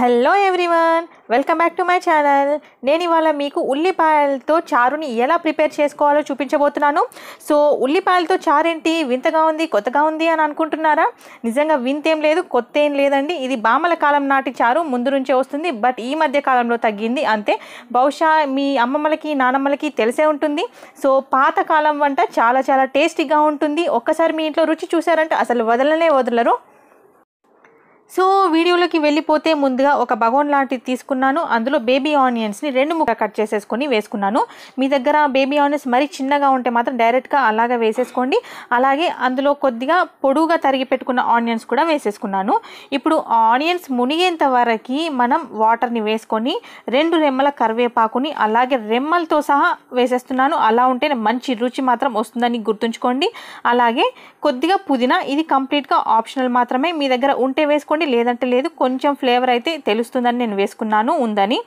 hello everyone welcome back to my channel నేను ఇవాళ మీకు ఉల్లిపాయలతో చారుని ఎలా ప్రిపేర్ చేసుకోవాలో చూపించబోతున్నాను సో ఉల్లిపాయలతో చారు ఏంటి వింతగా ఉంది కొత్తగా ఉంది అని అనుకుంటున్నారా నిజంగా వింతేం లేదు కొత్త ఏం లేదండి ఇది బామల కాలం నాటి చారు ముందు నుంచే వస్తుంది బట్ ఈ మధ్య కాలంలో తగ్గింది అంతే బహుశా మీ అమ్మమ్మలకి నానమ్మలకి తెలిసే ఉంటుంది సో పాతకాలం వంట చాలా చాలా టేస్టీగా ఉంటుంది ఒక్కసారి మీ ఇంట్లో రుచి చూసారంటే అసలు వదలనే వదలరు సో వీడియోలోకి వెళ్ళిపోతే ముందుగా ఒక బగోన్ లాంటిది తీసుకున్నాను అందులో బేబీ ఆనియన్స్ని రెండు ముక్క కట్ చేసేసుకొని వేసుకున్నాను మీ దగ్గర బేబీ ఆనియన్స్ మరీ చిన్నగా ఉంటే మాత్రం డైరెక్ట్గా అలాగే వేసేసుకోండి అలాగే అందులో కొద్దిగా పొడుగుగా తరిగి పెట్టుకున్న ఆనియన్స్ కూడా వేసేసుకున్నాను ఇప్పుడు ఆనియన్స్ మునిగేంత వరకు మనం వాటర్ని వేసుకొని రెండు రెమ్మల కరివేపాకుని అలాగే రెమ్మలతో సహా వేసేస్తున్నాను అలా ఉంటే మంచి రుచి మాత్రం వస్తుందని గుర్తుంచుకోండి అలాగే కొద్దిగా పుదీనా ఇది కంప్లీట్గా ఆప్షనల్ మాత్రమే మీ దగ్గర ఉంటే వేసుకోండి వేసుకోండి లేదంటే లేదు కొంచెం ఫ్లేవర్ అయితే తెలుస్తుందని నేను వేసుకున్నాను ఉందని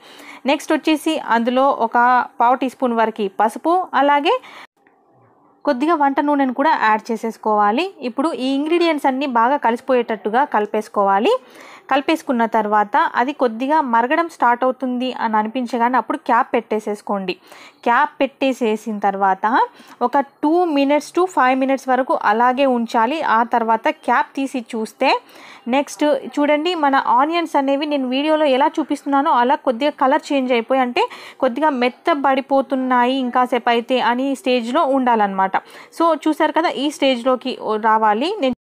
నెక్స్ట్ వచ్చేసి అందులో ఒక పావు టీ స్పూన్ వరకు పసుపు అలాగే కొద్దిగా వంట నూనెను కూడా యాడ్ చేసేసుకోవాలి ఇప్పుడు ఈ ఇంగ్రీడియంట్స్ అన్నీ బాగా కలిసిపోయేటట్టుగా కలిపేసుకోవాలి కలిపేసుకున్న తర్వాత అది కొద్దిగా మరగడం స్టార్ట్ అవుతుంది అని అనిపించగానే అప్పుడు క్యాప్ పెట్టేసేసుకోండి క్యాప్ పెట్టేసేసిన తర్వాత ఒక two minutes to five minutes వరకు అలాగే ఉంచాలి ఆ తర్వాత క్యాప్ తీసి చూస్తే నెక్స్ట్ చూడండి మన ఆనియన్స్ అనేవి నేను వీడియోలో ఎలా చూపిస్తున్నానో అలా కొద్దిగా కలర్ చేంజ్ అయిపోయి అంటే కొద్దిగా మెత్తబడిపోతున్నాయి ఇంకాసేపు అయితే అని స్టేజ్లో ఉండాలన్నమాట అనమాట సో చూసారు కదా ఈ స్టేజ్లోకి రావాలి నేను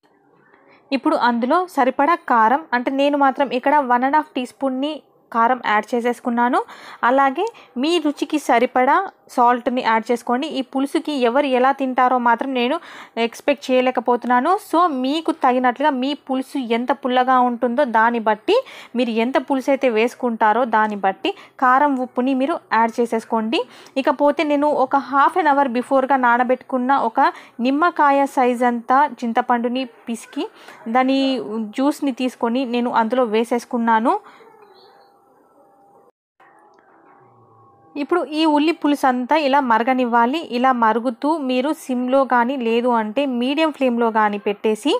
ఇప్పుడు అందులో సరిపడా కారం అంటే నేను మాత్రం ఇక్కడ వన్ అండ్ హాఫ్ టీ స్పూన్ని కారం యాడ్ చేసేసుకున్నాను అలాగే మీ రుచికి సరిపడా సాల్ట్ని యాడ్ చేసుకోండి ఈ పులుసుకి ఎవరు ఎలా తింటారో మాత్రం నేను ఎక్స్పెక్ట్ చేయలేకపోతున్నాను సో మీకు తగినట్లుగా మీ పులుసు ఎంత పుల్లగా ఉంటుందో దాన్ని బట్టి మీరు ఎంత పులుసు అయితే వేసుకుంటారో దాన్ని బట్టి కారం ఉప్పుని మీరు యాడ్ చేసేసుకోండి ఇకపోతే నేను ఒక హాఫ్ అన్ అవర్ బిఫోర్గా నానబెట్టుకున్న ఒక నిమ్మకాయ సైజ్ అంతా చింతపండుని పిసికి దాని జ్యూస్ని తీసుకొని నేను అందులో వేసేసుకున్నాను ఇప్పుడు ఈ ఉల్లి పులుసు అంతా ఇలా మరగనివ్వాలి ఇలా మరుగుతూ మీరు సిమ్లో కానీ లేదు అంటే మీడియం ఫ్లేమ్లో కానీ పెట్టేసి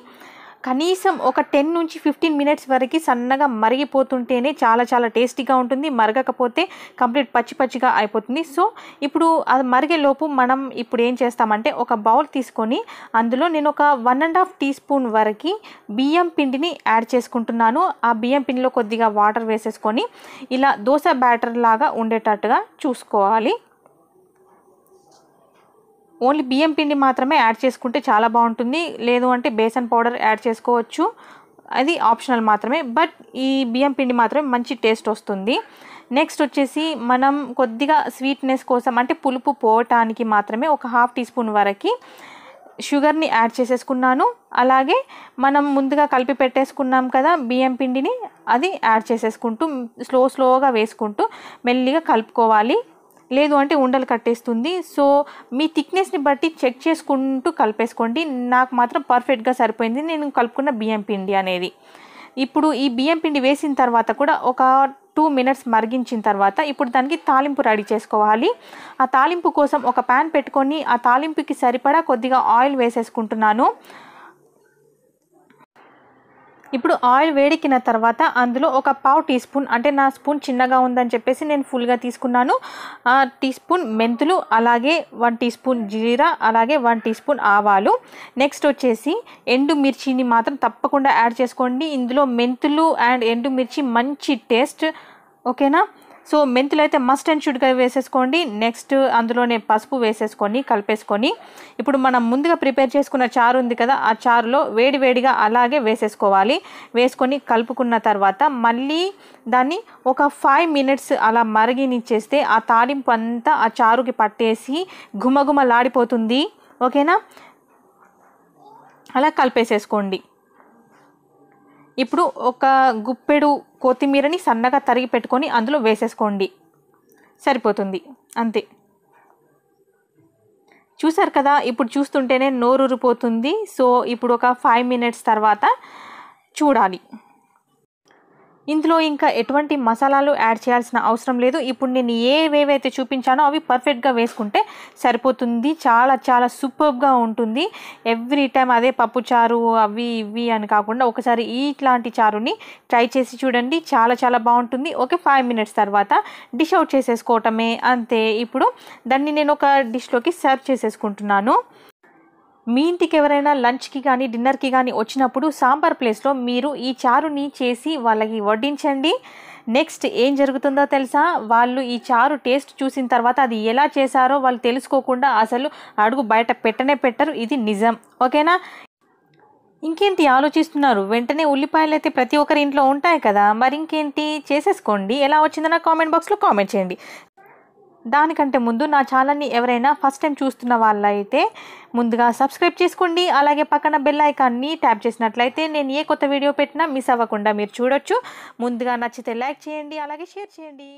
కనీసం ఒక టెన్ నుంచి ఫిఫ్టీన్ మినిట్స్ వరకు సన్నగా మరిగిపోతుంటేనే చాలా చాలా టేస్టీగా ఉంటుంది మరగకపోతే కంప్లీట్ పచ్చి పచ్చిగా అయిపోతుంది సో ఇప్పుడు అది మరిగేలోపు మనం ఇప్పుడు ఏం చేస్తామంటే ఒక బౌల్ తీసుకొని అందులో నేను ఒక one and half teaspoon వరకు బియ్యం పిండిని యాడ్ చేసుకుంటున్నాను ఆ బియ్యం పిండిలో కొద్దిగా వాటర్ వేసేసుకొని ఇలా దోశ బ్యాటర్ లాగా ఉండేటట్టుగా చూసుకోవాలి ఓన్లీ బియ్యం పిండి మాత్రమే యాడ్ చేసుకుంటే చాలా బాగుంటుంది లేదు అంటే బేసన్ పౌడర్ యాడ్ చేసుకోవచ్చు అది ఆప్షనల్ మాత్రమే బట్ ఈ బియ్యం పిండి మాత్రమే మంచి టేస్ట్ వస్తుంది నెక్స్ట్ వచ్చేసి మనం కొద్దిగా స్వీట్నెస్ కోసం అంటే పులుపు పోవటానికి మాత్రమే ఒక హాఫ్ టీ స్పూన్ వరకు షుగర్ని యాడ్ చేసేసుకున్నాను అలాగే మనం ముందుగా కలిపి పెట్టేసుకున్నాం కదా బియ్యం పిండిని అది యాడ్ చేసేసుకుంటూ స్లో స్లోగా వేసుకుంటూ మెల్లిగా కలుపుకోవాలి లేదు అంటే ఉండలు కట్టేస్తుంది సో మీ థిక్నెస్ని బట్టి చెక్ చేసుకుంటూ కలిపేసుకోండి నాకు మాత్రం పర్ఫెక్ట్గా సరిపోయింది నేను కలుపుకున్న బియ్యం పిండి అనేది ఇప్పుడు ఈ బియ్యం పిండి వేసిన తర్వాత కూడా ఒక టూ మినిట్స్ మరిగించిన తర్వాత ఇప్పుడు దానికి తాలింపు రెడీ చేసుకోవాలి ఆ తాలింపు కోసం ఒక ప్యాన్ పెట్టుకొని ఆ తాలింపుకి సరిపడా కొద్దిగా ఆయిల్ వేసేసుకుంటున్నాను ఇప్పుడు ఆయిల్ వేడెక్కిన తర్వాత అందులో ఒక పావు టీ స్పూన్ అంటే నా స్పూన్ చిన్నగా ఉందని చెప్పేసి నేను ఫుల్గా తీసుకున్నాను టీ స్పూన్ మెంతులు అలాగే వన్ టీ స్పూన్ జీరా అలాగే వన్ టీ స్పూన్ ఆవాలు నెక్స్ట్ వచ్చేసి ఎండు మిర్చిని మాత్రం తప్పకుండా యాడ్ చేసుకోండి ఇందులో మెంతులు అండ్ ఎండు మిర్చి మంచి టేస్ట్ ఓకేనా సో మెంతులు అయితే మస్ట్ అండ్ షుడ్గా వేసేసుకోండి నెక్స్ట్ అందులోనే పసుపు వేసేసుకొని కలిపేసుకొని ఇప్పుడు మనం ముందుగా ప్రిపేర్ చేసుకున్న చారు ఉంది కదా ఆ చారులో వేడివేడిగా అలాగే వేసేసుకోవాలి వేసుకొని కలుపుకున్న తర్వాత మళ్ళీ దాన్ని ఒక ఫైవ్ మినిట్స్ అలా మరిగినిచ్చేస్తే ఆ తాలింపు అంతా ఆ చారుకి పట్టేసి గుమగుమలాడిపోతుంది ఓకేనా అలా కలిపేసేసుకోండి ఇప్పుడు ఒక గుప్పెడు కొత్తిమీరని సన్నగా తరిగి పెట్టుకొని అందులో వేసేసుకోండి సరిపోతుంది అంతే చూసారు కదా ఇప్పుడు చూస్తుంటేనే ఊరిపోతుంది సో ఇప్పుడు ఒక ఫైవ్ మినిట్స్ తర్వాత చూడాలి ఇందులో ఇంకా ఎటువంటి మసాలాలు యాడ్ చేయాల్సిన అవసరం లేదు ఇప్పుడు నేను ఏవేవైతే చూపించానో అవి పర్ఫెక్ట్గా వేసుకుంటే సరిపోతుంది చాలా చాలా సూపర్గా ఉంటుంది ఎవ్రీ టైం అదే పప్పు చారు అవి ఇవి అని కాకుండా ఒకసారి ఇట్లాంటి చారుని ట్రై చేసి చూడండి చాలా చాలా బాగుంటుంది ఓకే ఫైవ్ మినిట్స్ తర్వాత డిష్ అవుట్ చేసేసుకోవటమే అంతే ఇప్పుడు దాన్ని నేను ఒక డిష్లోకి సర్వ్ చేసేసుకుంటున్నాను మీ ఇంటికి ఎవరైనా లంచ్కి కానీ డిన్నర్కి కానీ వచ్చినప్పుడు సాంబార్ ప్లేస్లో మీరు ఈ చారుని చేసి వాళ్ళకి వడ్డించండి నెక్స్ట్ ఏం జరుగుతుందో తెలుసా వాళ్ళు ఈ చారు టేస్ట్ చూసిన తర్వాత అది ఎలా చేశారో వాళ్ళు తెలుసుకోకుండా అసలు అడుగు బయట పెట్టనే పెట్టరు ఇది నిజం ఓకేనా ఇంకేంటి ఆలోచిస్తున్నారు వెంటనే ఉల్లిపాయలు అయితే ప్రతి ఒక్కరి ఇంట్లో ఉంటాయి కదా మరి ఇంకేంటి చేసేసుకోండి ఎలా వచ్చిందో నా కామెంట్ బాక్స్లో కామెంట్ చేయండి దానికంటే ముందు నా ఛానల్ని ఎవరైనా ఫస్ట్ టైం చూస్తున్న వాళ్ళైతే ముందుగా సబ్స్క్రైబ్ చేసుకోండి అలాగే పక్కన బెల్ ఐకాన్ని ట్యాప్ చేసినట్లయితే నేను ఏ కొత్త వీడియో పెట్టినా మిస్ అవ్వకుండా మీరు చూడొచ్చు ముందుగా నచ్చితే లైక్ చేయండి అలాగే షేర్ చేయండి